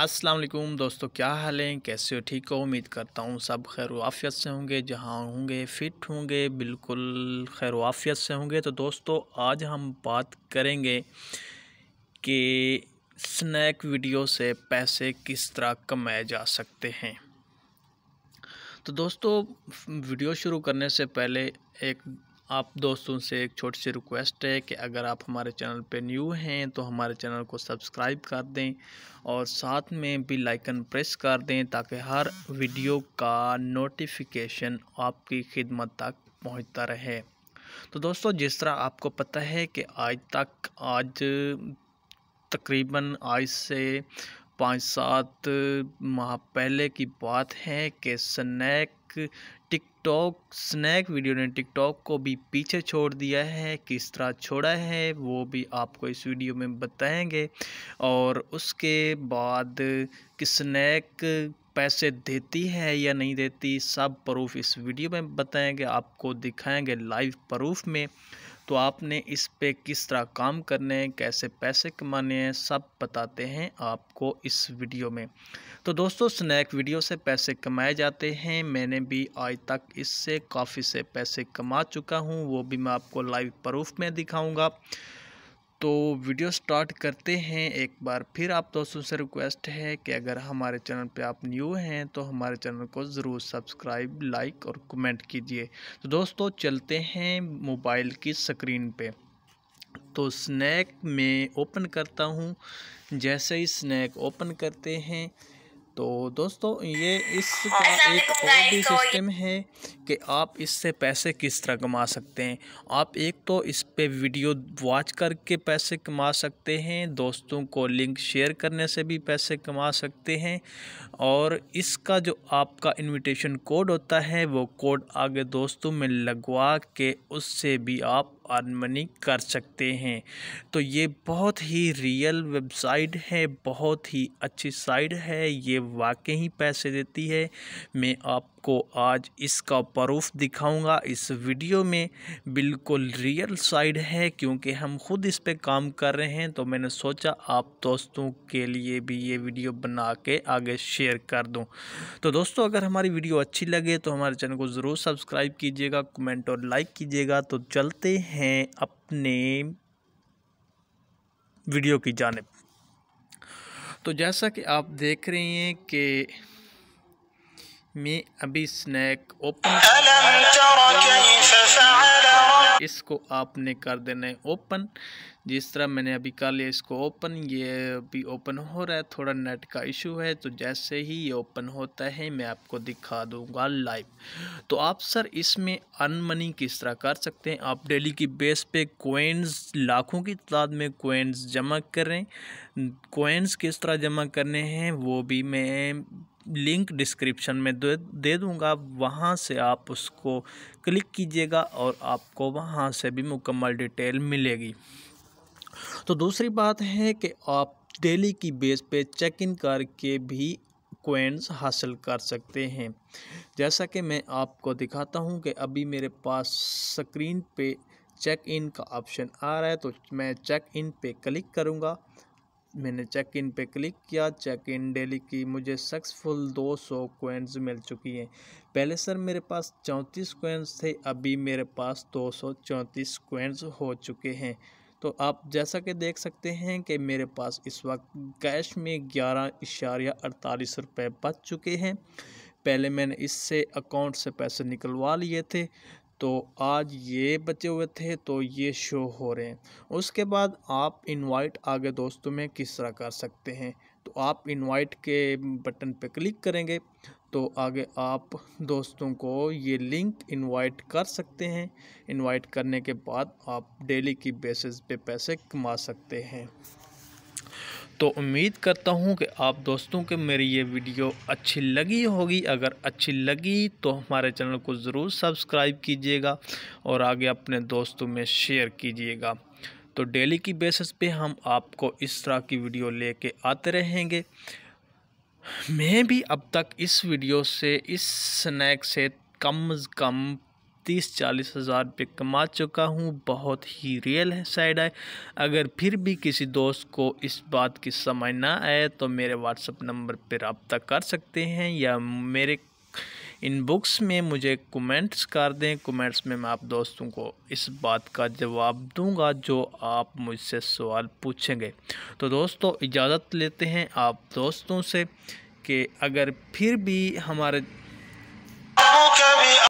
अस्सलाम वालेकुम दोस्तों क्या हाल है कैसे हो ठीक हो उम्मीद करता हूँ सब खैर वाफियत से होंगे जहाँ होंगे फिट होंगे बिल्कुल खैर वाफियत से होंगे तो दोस्तों आज हम बात करेंगे कि स्नैक वीडियो से पैसे किस तरह कमाए जा सकते हैं तो दोस्तों वीडियो शुरू करने से पहले एक आप दोस्तों से एक छोटी सी रिक्वेस्ट है कि अगर आप हमारे चैनल पर न्यू हैं तो हमारे चैनल को सब्सक्राइब कर दें और साथ में भी लाइकन प्रेस कर दें ताकि हर वीडियो का नोटिफिकेशन आपकी खिदमत तक पहुंचता रहे तो दोस्तों जिस तरह आपको पता है कि आज तक आज तकरीबन आज से पाँच सात माह पहले की बात है कि स्नैक टिकटॉक स्नैक वीडियो ने टिकटॉक को भी पीछे छोड़ दिया है किस तरह छोड़ा है वो भी आपको इस वीडियो में बताएंगे और उसके बाद कि स्नैक पैसे देती है या नहीं देती सब प्रूफ इस वीडियो में बताएंगे आपको दिखाएंगे लाइव प्रूफ में तो आपने इस पे किस तरह काम करने हैं कैसे पैसे कमाने हैं सब बताते हैं आपको इस वीडियो में तो दोस्तों स्नैक वीडियो से पैसे कमाए जाते हैं मैंने भी आज तक इससे काफ़ी से पैसे कमा चुका हूँ वो भी मैं आपको लाइव प्रूफ में दिखाऊँगा तो वीडियो स्टार्ट करते हैं एक बार फिर आप दोस्तों से रिक्वेस्ट है कि अगर हमारे चैनल पे आप न्यू हैं तो हमारे चैनल को ज़रूर सब्सक्राइब लाइक और कमेंट कीजिए तो दोस्तों चलते हैं मोबाइल की स्क्रीन पे तो स्नैक में ओपन करता हूँ जैसे ही स्नैक ओपन करते हैं तो दोस्तों ये इसका हाँ, एक और भी सिस्टम तो है कि आप इससे पैसे किस तरह कमा सकते हैं आप एक तो इस पे वीडियो वॉच करके पैसे कमा सकते हैं दोस्तों को लिंक शेयर करने से भी पैसे कमा सकते हैं और इसका जो आपका इनविटेशन कोड होता है वो कोड आगे दोस्तों में लगवा के उससे भी आप मनी कर सकते हैं तो ये बहुत ही रियल वेबसाइट है बहुत ही अच्छी साइट है ये वाकई ही पैसे देती है मैं आप आपको आज इसका प्रूफ दिखाऊंगा इस वीडियो में बिल्कुल रियल साइड है क्योंकि हम खुद इस पे काम कर रहे हैं तो मैंने सोचा आप दोस्तों के लिए भी ये वीडियो बना के आगे शेयर कर दूं तो दोस्तों अगर हमारी वीडियो अच्छी लगे तो हमारे चैनल को ज़रूर सब्सक्राइब कीजिएगा कमेंट और लाइक कीजिएगा तो चलते हैं अपने वीडियो की जानब तो जैसा कि आप देख रहे हैं कि मैं अभी स्नैक ओपन इसको आपने कर देना है ओपन जिस तरह मैंने अभी कर लिया इसको ओपन ये भी ओपन हो रहा है थोड़ा नेट का इशू है तो जैसे ही ये ओपन होता है मैं आपको दिखा दूंगा लाइव तो आप सर इसमें अनमनी किस तरह कर सकते हैं आप डेली की बेस पे कोइंस लाखों की तादाद में कोइंस जमा करें कोइंस किस तरह जमा करने हैं वो भी मैं लिंक डिस्क्रिप्शन में दे दे दूँगा वहाँ से आप उसको क्लिक कीजिएगा और आपको वहाँ से भी मुकम्मल डिटेल मिलेगी तो दूसरी बात है कि आप डेली की बेस पे चेक इन करके भी कोइंस हासिल कर सकते हैं जैसा कि मैं आपको दिखाता हूं कि अभी मेरे पास स्क्रीन पे चेक इन का ऑप्शन आ रहा है तो मैं चेक इन पे क्लिक करूँगा मैंने चेक इन पे क्लिक किया चेक इन डेली की मुझे सक्सेसफुल 200 सौ कोइंस मिल चुकी हैं पहले सर मेरे पास चौंतीस कोइंस थे अभी मेरे पास दो सौ चौंतीस हो चुके हैं तो आप जैसा कि देख सकते हैं कि मेरे पास इस वक्त कैश में ग्यारह इशारिया अड़तालीस रुपये बच चुके हैं पहले मैंने इससे अकाउंट से पैसे निकलवा लिए थे तो आज ये बचे हुए थे तो ये शो हो रहे हैं उसके बाद आप इनवाइट आगे दोस्तों में किस तरह कर सकते हैं तो आप इनवाइट के बटन पर क्लिक करेंगे तो आगे आप दोस्तों को ये लिंक इनवाइट कर सकते हैं इनवाइट करने के बाद आप डेली की बेसिस पे पैसे कमा सकते हैं तो उम्मीद करता हूँ कि आप दोस्तों के मेरी ये वीडियो अच्छी लगी होगी अगर अच्छी लगी तो हमारे चैनल को ज़रूर सब्सक्राइब कीजिएगा और आगे अपने दोस्तों में शेयर कीजिएगा तो डेली की बेसिस पे हम आपको इस तरह की वीडियो लेके आते रहेंगे मैं भी अब तक इस वीडियो से इस स्नैक से कम अज़ कम तीस चालीस हज़ार रुपये कमा चुका हूँ बहुत ही रियल है साइड है अगर फिर भी किसी दोस्त को इस बात की समझ ना आए तो मेरे व्हाट्सअप नंबर पर रबता कर सकते हैं या मेरे इन बुक्स में मुझे कमेंट्स कर दें कमेंट्स में मैं आप दोस्तों को इस बात का जवाब दूंगा जो आप मुझसे सवाल पूछेंगे तो दोस्तों इजाज़त लेते हैं आप दोस्तों से कि अगर फिर भी हमारे